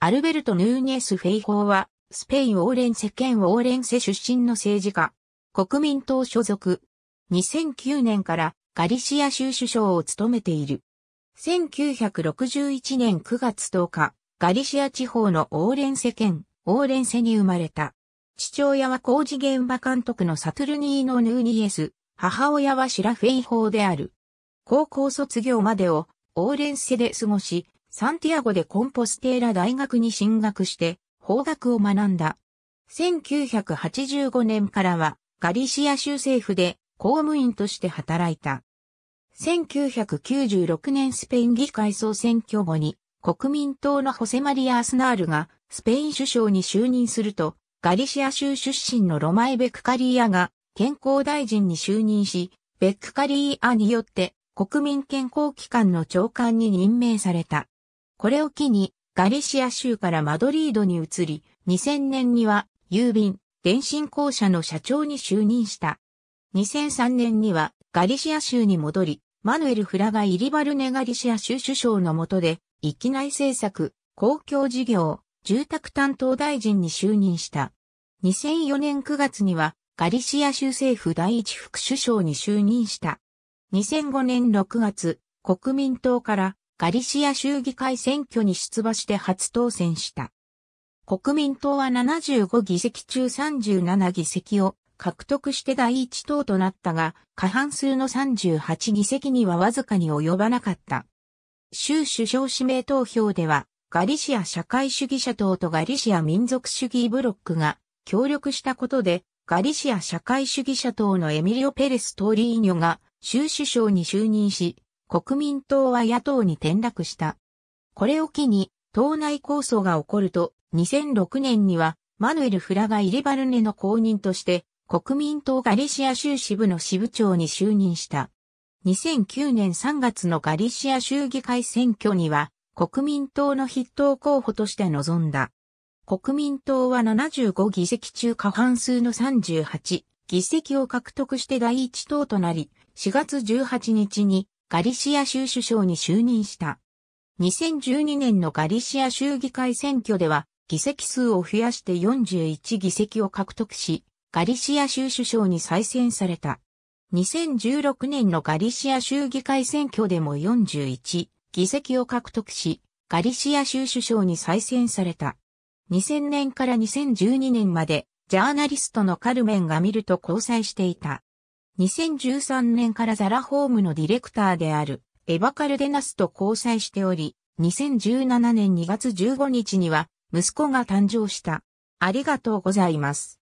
アルベルト・ヌーニェス・フェイホーは、スペイン・オーレンセ県オーレンセ出身の政治家、国民党所属。2009年からガリシア州首相を務めている。1961年9月10日、ガリシア地方のオーレンセ県、オーレンセに生まれた。父親は工事現場監督のサトゥルニーノ・ヌーニエス、母親はシラ・フェイホーである。高校卒業までをオーレンセで過ごし、サンティアゴでコンポステーラ大学に進学して法学を学んだ。1985年からはガリシア州政府で公務員として働いた。1996年スペイン議会総選挙後に国民党のホセマリア・アスナールがスペイン首相に就任すると、ガリシア州出身のロマエ・ベクカリーアが健康大臣に就任し、ベックカリーアによって国民健康機関の長官に任命された。これを機に、ガリシア州からマドリードに移り、2000年には郵便、電信公社の社長に就任した。2003年にはガリシア州に戻り、マヌエル・フラガ・イリバルネガリシア州首相の下で、域内政策、公共事業、住宅担当大臣に就任した。2004年9月には、ガリシア州政府第一副首相に就任した。2005年6月、国民党からガリシア州議会選挙に出馬して初当選した。国民党は75議席中37議席を獲得して第一党となったが、過半数の38議席にはわずかに及ばなかった。州首相指名投票では、ガリシア社会主義者党とガリシア民族主義ブロックが協力したことで、ガリシア社会主義者党のエミリオ・ペレス・トーリーニョが州首相に就任し、国民党は野党に転落した。これを機に、党内抗争が起こると、2006年には、マヌエル・フラガ・イレバルネの公認として、国民党ガリシア州支部の支部長に就任した。2009年3月のガリシア州議会選挙には、国民党の筆頭候補として臨んだ。国民党は75議席中過半数の38議席を獲得して第一党となり、4月18日にガリシア州首相に就任した。2012年のガリシア州議会選挙では、議席数を増やして41議席を獲得し、ガリシア州首相に再選された。2016年のガリシア州議会選挙でも41議席を獲得し、ガリシア州首相に再選された。2000年から2012年までジャーナリストのカルメンが見ると交際していた。2013年からザラホームのディレクターであるエヴァ・カルデナスと交際しており、2017年2月15日には息子が誕生した。ありがとうございます。